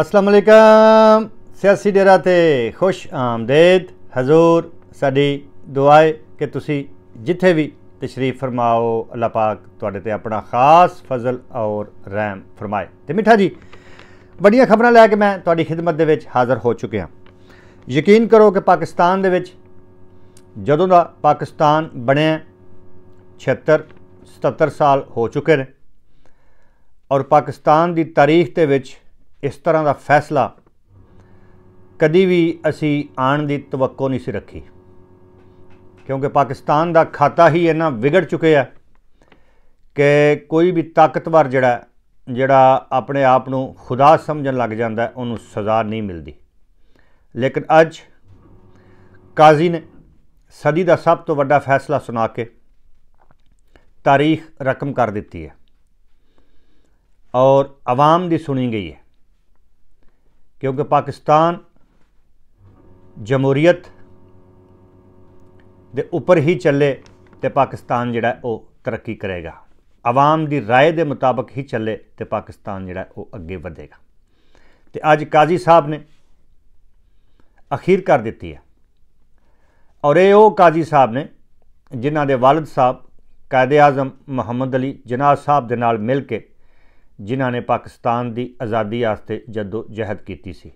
ਅਸਲਾਮ ਅਲੈਕਮ ਸਿਆਸੀ ਡੇਰਾ ਤੇ ਖੁਸ਼ ਆਮਦੇਦ ਹਜ਼ੂਰ ਸਾਡੀ ਦੁਆਏ ਕਿ ਤੁਸੀਂ ਜਿੱਥੇ ਵੀ ਤਸ਼ਰੀਫ ਫਰਮਾਓ ਅੱਲਾ ਪਾਕ ਤੁਹਾਡੇ ਤੇ ਆਪਣਾ ਖਾਸ ਫਜ਼ਲ ਔਰ ਰਹਿਮ ਫਰਮਾਏ ਤੇ ਮਿੱਠਾ ਜੀ ਬੜੀਆਂ ਖਬਰਾਂ ਲੈ ਕੇ ਮੈਂ ਤੁਹਾਡੀ ਖਿਦਮਤ ਦੇ ਵਿੱਚ ਹਾਜ਼ਰ ਹੋ ਚੁੱਕਿਆ ਯਕੀਨ ਕਰੋ ਕਿ ਪਾਕਿਸਤਾਨ ਦੇ ਵਿੱਚ ਜਦੋਂ ਦਾ ਪਾਕਿਸਤਾਨ ਬਣਿਆ 76 77 ਸਾਲ ਹੋ ਚੁੱਕੇ ਨੇ ਔਰ ਪਾਕਿਸਤਾਨ ਦੀ ਤਾਰੀਖ ਦੇ ਵਿੱਚ ਇਸ ਤਰ੍ਹਾਂ ਦਾ ਫੈਸਲਾ ਕਦੀ ਵੀ ਅਸੀਂ ਆਣ ਦੀ ਤਵੱਕੋ ਨਹੀਂ ਸੀ ਰੱਖੀ ਕਿਉਂਕਿ ਪਾਕਿਸਤਾਨ ਦਾ ਖਾਤਾ ਹੀ ਇਹਨਾਂ ਵਿਗੜ ਚੁੱਕਿਆ ਕਿ ਕੋਈ ਵੀ ਤਾਕਤਵਰ ਜਿਹੜਾ ਜਿਹੜਾ ਆਪਣੇ ਆਪ ਨੂੰ ਖੁਦਾ ਸਮਝਣ ਲੱਗ ਜਾਂਦਾ ਉਹਨੂੰ ਸਜ਼ਾ ਨਹੀਂ ਮਿਲਦੀ ਲੇਕਿਨ ਅੱਜ ਕਾਜ਼ੀ ਨੇ ਸਦੀ ਦਾ ਸਭ ਤੋਂ ਵੱਡਾ ਫੈਸਲਾ ਸੁਣਾ ਕੇ ਤਾਰੀਖ ਰਕਮ ਕਰ ਦਿੱਤੀ ਹੈ ਔਰ ਆਵਾਮ ਦੀ ਸੁਣੀ ਗਈ ਹੈ ਕਿਉਂਕਿ ਪਾਕਿਸਤਾਨ ਜਮਹੂਰੀਅਤ ਦੇ ਉੱਪਰ ਹੀ ਚੱਲੇ ਤੇ ਪਾਕਿਸਤਾਨ ਜਿਹੜਾ ਉਹ ਤਰੱਕੀ ਕਰੇਗਾ ਆਵਾਮ ਦੀ رائے ਦੇ ਮੁਤਾਬਕ ਹੀ ਚੱਲੇ ਤੇ ਪਾਕਿਸਤਾਨ ਜਿਹੜਾ ਉਹ ਅੱਗੇ ਵਧੇਗਾ ਤੇ ਅੱਜ ਕਾਜ਼ੀ ਸਾਹਿਬ ਨੇ ਅਖੀਰ ਕਰ ਦਿੱਤੀ ਹੈ ਔਰ ਇਹ ਉਹ ਕਾਜ਼ੀ ਸਾਹਿਬ ਨੇ ਜਿਨ੍ਹਾਂ ਦੇ ਵਾਲਿਦ ਸਾਹਿਬ ਕਾਇਦ ਆਜ਼ਮ ਮੁਹੰਮਦ ਅਲੀ ਜਨਾਬ ਸਾਹਿਬ ਦੇ ਨਾਲ ਮਿਲ ਕੇ ਜਿਨ੍ਹਾਂ ਨੇ ਪਾਕਿਸਤਾਨ ਦੀ ਆਜ਼ਾਦੀ ਵਾਸਤੇ ਜਦੋ ਜਹਿਦ ਕੀਤੀ ਸੀ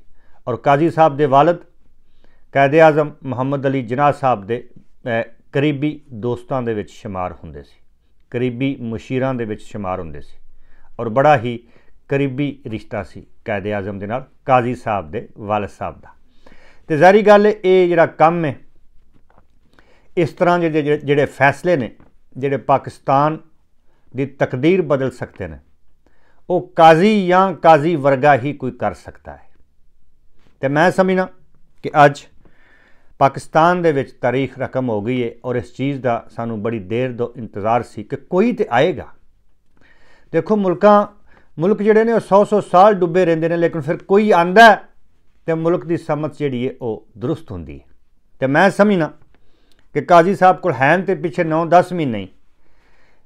ਔਰ ਕਾਜ਼ੀ ਸਾਹਿਬ ਦੇ ਵਾਲਦ ਕਾਇਦੇ ਆਜ਼ਮ ਮੁਹੰਮਦ ਅਲੀ ਜਨਾਹ ਸਾਹਿਬ ਦੇ ਕਰੀਬੀ ਦੋਸਤਾਂ ਦੇ ਵਿੱਚ شمار ਹੁੰਦੇ ਸੀ ਕਰੀਬੀ ਮੁਸ਼ੀਰਾਂ ਦੇ ਵਿੱਚ شمار ਹੁੰਦੇ ਸੀ ਔਰ ਬੜਾ ਹੀ ਕਰੀਬੀ ਰਿਸ਼ਤਾ ਸੀ ਕਾਇਦੇ ਆਜ਼ਮ ਦੇ ਨਾਲ ਕਾਜ਼ੀ ਸਾਹਿਬ ਦੇ ਵਾਲਦ ਸਾਹਿਬ ਦਾ ਤੇ ਜ਼ਾਰੀ ਗੱਲ ਇਹ ਜਿਹੜਾ ਕੰਮ ਹੈ ਇਸ ਤਰ੍ਹਾਂ ਜਿਹੜੇ ਜਿਹੜੇ ਫੈਸਲੇ ਨੇ ਜਿਹੜੇ ਪਾਕਿਸਤਾਨ ਦੀ ਤਕਦੀਰ ਬਦਲ ਸਕਦੇ ਨੇ ਉਹ ਕਾਜ਼ੀ ਜਾਂ ਕਾਜ਼ੀ ਵਰਗਾ ਹੀ ਕੋਈ ਕਰ ਸਕਦਾ ਹੈ ਤੇ ਮੈਂ ਸਮਝਣਾ ਕਿ ਅੱਜ ਪਾਕਿਸਤਾਨ ਦੇ ਵਿੱਚ ਤਾਰੀਖ ਰਕਮ ਹੋ ਗਈ ਹੈ ਔਰ ਇਸ ਚੀਜ਼ ਦਾ ਸਾਨੂੰ ਬੜੀ ਦੇਰ ਤੋਂ ਇੰਤਜ਼ਾਰ ਸੀ ਕਿ ਕੋਈ ਤੇ ਆਏਗਾ ਦੇਖੋ ਮੁਲਕਾਂ ਮੁਲਕ ਜਿਹੜੇ ਨੇ ਉਹ 100-100 ਸਾਲ ਡੁੱਬੇ ਰਹਿੰਦੇ ਨੇ ਲੇਕਿਨ ਫਿਰ ਕੋਈ ਆਂਦਾ ਤੇ ਮੁਲਕ ਦੀ ਸਮਤ ਜਿਹੜੀ ਹੈ ਉਹ ਦਰੁਸਤ ਹੁੰਦੀ ਹੈ ਤੇ ਮੈਂ ਸਮਝਣਾ ਕਿ ਕਾਜ਼ੀ ਸਾਹਿਬ ਕੋਲ ਹੈਨ ਤੇ ਪਿੱਛੇ 9-10 ਮਹੀਨੇ ਨਹੀਂ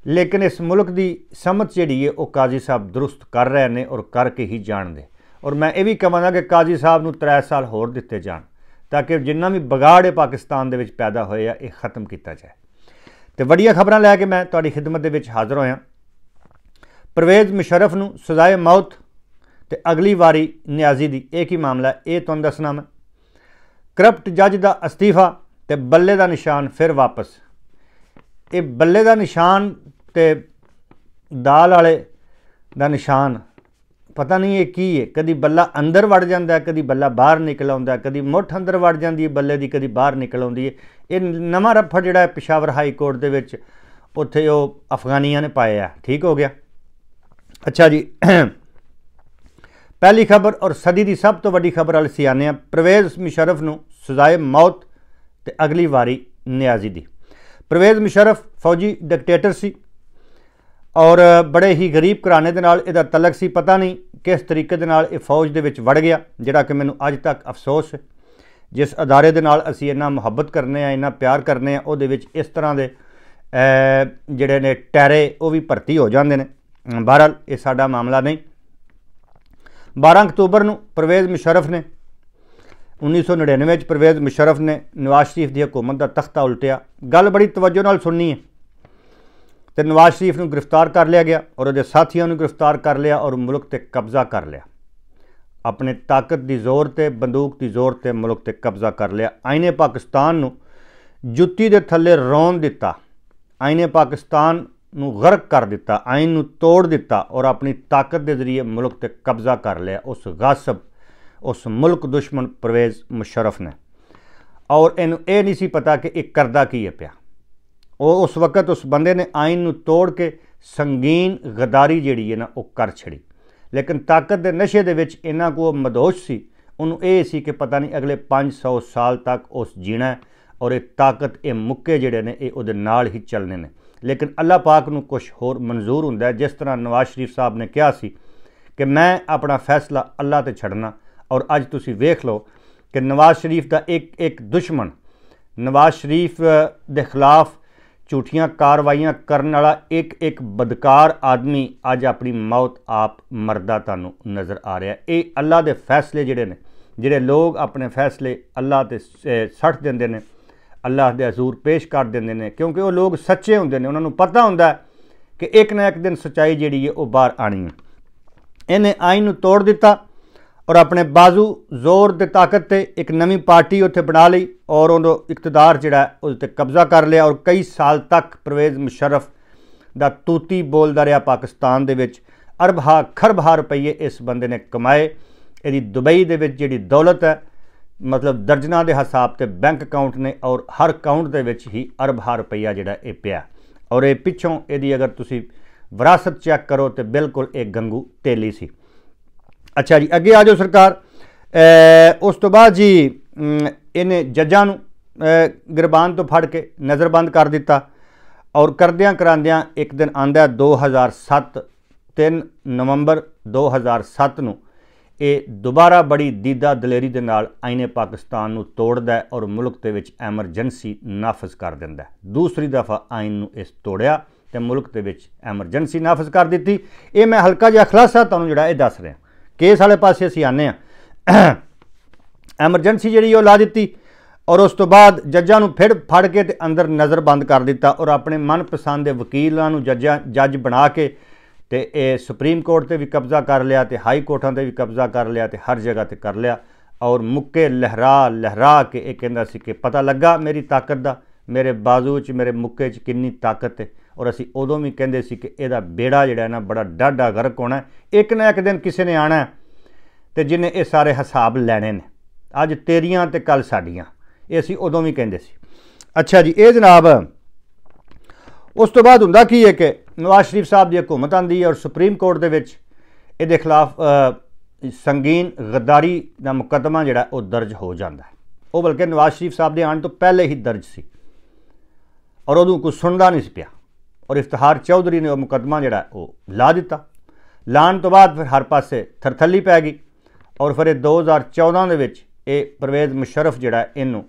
ਲੇਕਿਨ ਇਸ ਮੁਲਕ ਦੀ ਸਮਝ ਜਿਹੜੀ ਹੈ ਉਹ ਕਾਜ਼ੀ ਸਾਹਿਬ ਦਰੁਸਤ ਕਰ ਰਹੇ ਨੇ ਔਰ ਕਰਕੇ ਹੀ ਜਾਣਦੇ ਔਰ ਮੈਂ ਇਹ ਵੀ ਕਹਾਂਗਾ ਕਿ ਕਾਜ਼ੀ ਸਾਹਿਬ ਨੂੰ 3 ਸਾਲ ਹੋਰ ਦਿੱਤੇ ਜਾਣ ਤਾਂ ਕਿ ਜਿੰਨਾ ਵੀ ਵਿਗਾੜ ਹੈ ਪਾਕਿਸਤਾਨ ਦੇ ਵਿੱਚ ਪੈਦਾ ਹੋਇਆ ਇਹ ਖਤਮ ਕੀਤਾ ਜਾਏ ਤੇ ਵੱਡੀਆਂ ਖਬਰਾਂ ਲੈ ਕੇ ਮੈਂ ਤੁਹਾਡੀ ਖਿਦਮਤ ਦੇ ਵਿੱਚ ਹਾਜ਼ਰ ਹੋਇਆ ਪ੍ਰਵੇਜ਼ ਮੁਸ਼ਰਫ ਨੂੰ ਸਜ਼ਾਏ ਮੌਤ ਤੇ ਅਗਲੀ ਵਾਰੀ ਨਿਆਜ਼ੀ ਦੀ ਇੱਕ ਹੀ ਮਾਮਲਾ ਇਹ ਤੁਹਾਨੂੰ ਦੱਸਣਾ ਮੈਂ ਕਰਪਟ ਜੱਜ ਦਾ ਅਸਤੀਫਾ ਤੇ ਬੱਲੇ ਦਾ ਨਿਸ਼ਾਨ ਫਿਰ ਵਾਪਸ ਇਹ ਬੱਲੇ ਦਾ ਨਿਸ਼ਾਨ ਤੇ ਦਾਲ ਵਾਲੇ ਦਾ ਨਿਸ਼ਾਨ ਪਤਾ ਨਹੀਂ ਇਹ ਕੀ ਹੈ ਕਦੀ ਬੱਲਾ ਅੰਦਰ ਵੜ ਜਾਂਦਾ ਹੈ ਕਦੀ ਬੱਲਾ ਬਾਹਰ ਨਿਕਲ ਆਉਂਦਾ ਹੈ ਕਦੀ ਮੁੱਠ ਅੰਦਰ ਵੜ ਜਾਂਦੀ ਹੈ ਬੱਲੇ ਦੀ ਕਦੀ ਬਾਹਰ ਨਿਕਲ ਆਉਂਦੀ ਹੈ ਇਹ ਨਵਾਂ ਰੱਫੜ ਜਿਹੜਾ ਹੈ ਪਿਸ਼ਾਵਰ ਹਾਈ ਕੋਰਟ ਦੇ ਵਿੱਚ ਉੱਥੇ ਉਹ ਅਫਗਾਨੀਆਂ ਨੇ ਪਾਇਆ ਠੀਕ ਹੋ ਗਿਆ ਅੱਛਾ ਜੀ ਪਹਿਲੀ ਖਬਰ ਔਰ ਸਦੀ ਦੀ ਸਭ ਤੋਂ ਵੱਡੀ ਖਬਰ ਵਾਲੇ ਸਿਆਨੇ ਆ ਪ੍ਰਵੇਜ਼ ਮੁਸ਼ਰਫ ਨੂੰ ਸਜ਼ਾਏ ਮੌਤ ਤੇ ਅਗਲੀ ਵਾਰੀ ਨਿਆਜ਼ੀ ਦੀ ਪਰਵੇਜ਼ ਮੁਸ਼ਰਫ ਫੌਜੀ ਡਿਕਟੇਟਰ ਸੀ ਔਰ ਬੜੇ ਹੀ ਗਰੀਬ ਘਰਾਣੇ ਦੇ ਨਾਲ ਇਹਦਾ ਤਲਕ ਸੀ ਪਤਾ ਨਹੀਂ ਕਿਸ ਤਰੀਕੇ ਦੇ ਨਾਲ ਇਹ ਫੌਜ ਦੇ ਵਿੱਚ ਵੜ ਗਿਆ ਜਿਹੜਾ ਕਿ ਮੈਨੂੰ ਅੱਜ ਤੱਕ ਅਫਸੋਸ ਹੈ ਜਿਸ ਅਦਾਰੇ ਦੇ ਨਾਲ ਅਸੀਂ ਇੰਨਾ ਮੁਹੱਬਤ ਕਰਨੇ ਆ ਇੰਨਾ ਪਿਆਰ ਕਰਨੇ ਆ ਉਹਦੇ ਵਿੱਚ ਇਸ ਤਰ੍ਹਾਂ ਦੇ ਜਿਹੜੇ ਨੇ ਟੈਰੇ ਉਹ ਵੀ ਭਰਤੀ ਹੋ ਜਾਂਦੇ ਨੇ ਬਹਰਲ ਇਹ ਸਾਡਾ ਮਾਮਲਾ ਨਹੀਂ 12 ਅਕਤੂਬਰ ਨੂੰ ਪਰਵੇਜ਼ ਮੁਸ਼ਰਫ ਨੇ 1999 ਵਿੱਚ ਪ੍ਰਵੇਜ਼ ਮੁਸ਼ਰਫ ਨੇ ਨਵਾਜ਼ ਸ਼ਰੀਫ ਦੀ ਹਕੂਮਤ ਦਾ ਤਖਤਾ ਉਲਟਿਆ ਗੱਲ ਬੜੀ ਤਵੱਜੋ ਨਾਲ ਸੁਣਨੀ ਹੈ ਤੇ ਨਵਾਜ਼ ਸ਼ਰੀਫ ਨੂੰ ਗ੍ਰਿਫਤਾਰ ਕਰ ਲਿਆ ਗਿਆ ਔਰ ਉਹਦੇ ਸਾਥੀਆਂ ਨੂੰ ਗ੍ਰਿਫਤਾਰ ਕਰ ਲਿਆ ਔਰ ਮੁਲਕ ਤੇ ਕਬਜ਼ਾ ਕਰ ਲਿਆ ਆਪਣੇ ਤਾਕਤ ਦੀ ਜ਼ੋਰ ਤੇ ਬੰਦੂਕ ਦੀ ਜ਼ੋਰ ਤੇ ਮੁਲਕ ਤੇ ਕਬਜ਼ਾ ਕਰ ਲਿਆ ਆਇਨੇ ਪਾਕਿਸਤਾਨ ਨੂੰ ਜੁੱਤੀ ਦੇ ਥੱਲੇ ਰੌਣ ਦਿੱਤਾ ਆਇਨੇ ਪਾਕਿਸਤਾਨ ਨੂੰ ਗਰਕ ਕਰ ਦਿੱਤਾ ਆਇਨ ਨੂੰ ਤੋੜ ਦਿੱਤਾ ਔਰ ਆਪਣੀ ਤਾਕਤ ਦੇ ਜ਼ਰੀਏ ਮੁਲਕ ਤੇ ਕਬਜ਼ਾ ਕਰ ਲਿਆ ਉਸ ਗਾਸਬ ਉਸ ਮੁਲਕ ਦੁਸ਼ਮਣ ਪਰਵੇਜ਼ ਮੁਸ਼ਰਫ ਨੇ ਔਰ ਇਹਨੂੰ ਇਹ ਨਹੀਂ ਸੀ ਪਤਾ ਕਿ ਇਹ ਕਰਦਾ ਕੀ ਹੈ ਪਿਆ ਉਹ ਉਸ ਵਕਤ ਉਸ ਬੰਦੇ ਨੇ ਆਇਨ ਨੂੰ ਤੋੜ ਕੇ ਸੰਗੀਨ ਗਦਾਰੀ ਜਿਹੜੀ ਹੈ ਨਾ ਉਹ ਕਰ ਛੜੀ ਲੇਕਿਨ ਤਾਕਤ ਦੇ ਨਸ਼ੇ ਦੇ ਵਿੱਚ ਇਹਨਾਂ ਕੋ ਮਦੋਸ਼ ਸੀ ਉਹਨੂੰ ਇਹ ਸੀ ਕਿ ਪਤਾ ਨਹੀਂ ਅਗਲੇ 500 ਸਾਲ ਤੱਕ ਉਸ ਜੀਣਾ ਔਰ ਇਹ ਤਾਕਤ ਇਹ ਮੁੱਕੇ ਜਿਹੜੇ ਨੇ ਇਹ ਉਹਦੇ ਨਾਲ ਹੀ ਚੱਲਨੇ ਨੇ ਲੇਕਿਨ ਅੱਲਾਹ ਪਾਕ ਨੂੰ ਕੁਝ ਹੋਰ ਮਨਜ਼ੂਰ ਹੁੰਦਾ ਜਿਸ ਤਰ੍ਹਾਂ ਨਵਾਜ਼ ਸ਼ਰੀਫ ਸਾਹਿਬ ਨੇ ਕਿਹਾ ਸੀ ਕਿ ਮੈਂ ਆਪਣਾ ਫੈਸਲਾ ਅੱਲਾਹ ਤੇ ਛੱਡਣਾ ਔਰ ਅੱਜ ਤੁਸੀਂ ਵੇਖ ਲਓ ਕਿ ਨਵਾਜ਼ ਸ਼ਰੀਫ ਦਾ ਇੱਕ ਇੱਕ ਦੁਸ਼ਮਣ ਨਵਾਜ਼ ਸ਼ਰੀਫ ਦੇ ਖਿਲਾਫ ਝੂਠੀਆਂ ਕਾਰਵਾਈਆਂ ਕਰਨ ਵਾਲਾ ਇੱਕ ਇੱਕ ਬਦਕਾਰ ਆਦਮੀ ਅੱਜ ਆਪਣੀ ਮੌਤ ਆਪ ਮਰਦਾ ਤੁਹਾਨੂੰ ਨਜ਼ਰ ਆ ਰਿਹਾ ਇਹ ਅੱਲਾ ਦੇ ਫੈਸਲੇ ਜਿਹੜੇ ਨੇ ਜਿਹੜੇ ਲੋਕ ਆਪਣੇ ਫੈਸਲੇ ਅੱਲਾ ਤੇ ਸੱਟ ਦਿੰਦੇ ਨੇ ਅੱਲਾ ਦੇ ਹਜ਼ੂਰ ਪੇਸ਼ ਕਰ ਦਿੰਦੇ ਨੇ ਕਿਉਂਕਿ ਉਹ ਲੋਕ ਸੱਚੇ ਹੁੰਦੇ ਨੇ ਉਹਨਾਂ ਨੂੰ ਪਤਾ ਹੁੰਦਾ ਕਿ ਇੱਕ ਨਾ ਇੱਕ ਦਿਨ ਸਚਾਈ ਜਿਹੜੀ ਹੈ ਉਹ ਬਾਹਰ ਆਣੀ ਹੈ ਇਹਨੇ ਆਇਨ ਨੂੰ ਤੋੜ ਦਿੱਤਾ ਔਰ ਆਪਣੇ ਬਾਜ਼ੂ ਜ਼ੋਰ ਤੇ ਤਾਕਤ ਤੇ ਇੱਕ ਨਵੀਂ ਪਾਰਟੀ ਉੱਥੇ ਬਣਾ ਲਈ ਔਰ ਉਹਨੂੰ ਇਕਤਦਾਰ ਜਿਹੜਾ ਉਸ ਤੇ ਕਬਜ਼ਾ ਕਰ ਲਿਆ ਔਰ ਕਈ ਸਾਲ ਤੱਕ پرویز ਮੁਸ਼ਰਫ ਦਾ ਤੂਤੀ ਬੋਲਦਾ ਰਿਹਾ ਪਾਕਿਸਤਾਨ ਦੇ ਵਿੱਚ ਅਰਬਾਂ ਖਰਬਾਂ ਰੁਪਏ ਇਸ ਬੰਦੇ ਨੇ ਕਮਾਏ ਇਹਦੀ ਦੁਬਈ ਦੇ ਵਿੱਚ ਜਿਹੜੀ ਦੌਲਤ ਹੈ ਮਤਲਬ ਦਰਜਨਾ ਦੇ ਹਿਸਾਬ ਤੇ ਬੈਂਕ ਅਕਾਊਂਟ ਨੇ ਔਰ ਹਰ ਅਕਾਊਂਟ ਦੇ ਵਿੱਚ ਹੀ ਅਰਬਾਂ ਰੁਪਈਆ ਜਿਹੜਾ ਇਹ ਪਿਆ ਔਰ ਇਹ ਪਿੱਛੋਂ ਇਹਦੀ ਅਗਰ ਤੁਸੀਂ ਵਿਰਾਸਤ ਚੈੱਕ ਕਰੋ ਤੇ ਬਿਲਕੁਲ ਇੱਕ ਗੰਗੂ ਤੇਲੀ ਸੀ ਅੱਛਾ ਜੀ ਅੱਗੇ ਆ ਜਾਓ ਸਰਕਾਰ ਉਸ ਤੋਂ ਬਾਅਦ ਜੀ ਇਹਨੇ ਜੱਜਾਂ ਨੂੰ ਗਰਬਾਨ ਤੋਂ ਫੜ ਕੇ ਨਜ਼ਰਬੰਦ ਕਰ ਦਿੱਤਾ ਔਰ ਕਰਦਿਆਂ ਕਰਾਂਦਿਆਂ ਇੱਕ ਦਿਨ ਆਂਦਾ 2007 3 ਨਵੰਬਰ 2007 ਨੂੰ ਇਹ ਦੁਬਾਰਾ ਬੜੀ ਦੀਦਾ ਦਲੇਰੀ ਦੇ ਨਾਲ ਆਇਨੇ ਪਾਕਿਸਤਾਨ ਨੂੰ ਤੋੜਦਾ ਹੈ ਔਰ ਮੁਲਕ ਦੇ ਵਿੱਚ ਐਮਰਜੈਂਸੀ ਨਾਫਜ਼ ਕਰ ਦਿੰਦਾ ਹੈ ਦੂਸਰੀ ਦਫਾ ਆਇਨ ਨੂੰ ਇਸ ਤੋੜਿਆ ਤੇ ਮੁਲਕ ਦੇ ਵਿੱਚ ਐਮਰਜੈਂਸੀ ਨਾਫਜ਼ ਕਰ ਦਿੱਤੀ ਇਹ ਮੈਂ ਹਲਕਾ ਜਿਹਾ ਖਲਾਸਾ ਤੁਹਾਨੂੰ ਜਿਹੜਾ ਇਹ ਦੱਸ ਰਿਹਾ ਕੇਸ ਵਾਲੇ ਪਾਸੇ ਅਸੀਂ ਆਨੇ ਆ ਐਮਰਜੈਂਸੀ ਜਿਹੜੀ ਉਹ ਲਾ ਦਿੱਤੀ ਔਰ ਉਸ ਤੋਂ ਬਾਅਦ ਜੱਜਾਂ ਨੂੰ ਫਿਰ ਫੜ ਕੇ ਤੇ ਅੰਦਰ ਨਜ਼ਰ ਬੰਦ ਕਰ ਦਿੱਤਾ ਔਰ ਆਪਣੇ ਮਨਪਸੰਦ ਦੇ ਵਕੀਲਾਂ ਨੂੰ ਜੱਜਾਂ ਜੱਜ ਬਣਾ ਕੇ ਤੇ ਇਹ ਸੁਪਰੀਮ ਕੋਰਟ ਤੇ ਵੀ ਕਬਜ਼ਾ ਕਰ ਲਿਆ ਤੇ ਹਾਈ ਕੋਰਟਾਂ ਤੇ ਵੀ ਕਬਜ਼ਾ ਕਰ ਲਿਆ ਤੇ ਹਰ ਜਗ੍ਹਾ ਤੇ ਕਰ ਲਿਆ ਔਰ ਮੁੱਕੇ ਲਹਿਰਾ ਲਹਿਰਾ ਕੇ ਇਹ ਕਹਿੰਦਾ ਸੀ ਕਿ ਪਤਾ ਲੱਗਾ ਮੇਰੀ ਤਾਕਤ ਦਾ ਮੇਰੇ ਬਾਜ਼ੂ 'ਚ ਮੇਰੇ ਮੁੱਕੇ 'ਚ ਕਿੰਨੀ ਤਾਕਤ ਹੈ ਔਰ ਅਸੀਂ ਉਦੋਂ ਵੀ ਕਹਿੰਦੇ ਸੀ ਕਿ ਇਹਦਾ ਬੇੜਾ ਜਿਹੜਾ ਨਾ ਬੜਾ ਡਾਡਾ ਗਰਕ ਹੋਣਾ ਇੱਕ ਨਾ ਇੱਕ ਦਿਨ ਕਿਸੇ ਨੇ ਆਣਾ ਤੇ ਜਿਨੇ ਇਹ ਸਾਰੇ ਹਿਸਾਬ ਲੈਣੇ ਨੇ ਅੱਜ ਤੇਰੀਆਂ ਤੇ ਕੱਲ ਸਾਡੀਆਂ ਇਹ ਅਸੀਂ ਉਦੋਂ ਵੀ ਕਹਿੰਦੇ ਸੀ ਅੱਛਾ ਜੀ ਇਹ ਜਨਾਬ ਉਸ ਤੋਂ ਬਾਅਦ ਹੁੰਦਾ ਕੀ ਹੈ ਕਿ ਨਵਾਜ਼ ਸ਼ਰੀਫ ਸਾਹਿਬ ਦੀ ਹਕੂਮਤ ਆਂਦੀ ਹੈ ਔਰ ਸੁਪਰੀਮ ਕੋਰਟ ਦੇ ਵਿੱਚ ਇਹਦੇ ਖਿਲਾਫ ਸੰਗੀਨ ਗਦਾਰੀ ਦਾ ਮੁਕੱਦਮਾ ਜਿਹੜਾ ਉਹ ਦਰਜ ਹੋ ਜਾਂਦਾ ਹੈ ਉਹ ਬਲਕਿ ਨਵਾਜ਼ ਸ਼ਰੀਫ ਸਾਹਿਬ ਦੇ ਆਉਣ ਤੋਂ ਪਹਿਲੇ ਹੀ ਦਰਜ ਸੀ ਔਰ ਉਹਨੂੰ ਕੋਈ ਸੁਣਦਾ ਨਹੀਂ ਸੀ ਪਿਆ ਔਰ ਇਫਤਿਹਾਰ ਚੌਧਰੀ ਨੇ ਉਹ ਮੁਕਦਮਾ ਜਿਹੜਾ ਉਹ ਲਾ ਦਿੱਤਾ ਲਾਣ ਤੋਂ ਬਾਅਦ ਫਿਰ ਹਰ ਪਾਸੇ ਥਰਥੱਲੀ ਪੈ ਗਈ ਔਰ ਫਿਰ ਇਹ 2014 ਦੇ ਵਿੱਚ ਇਹ ਪ੍ਰਵੇਜ਼ ਮੁਸ਼ਰਫ ਜਿਹੜਾ ਇਹਨੂੰ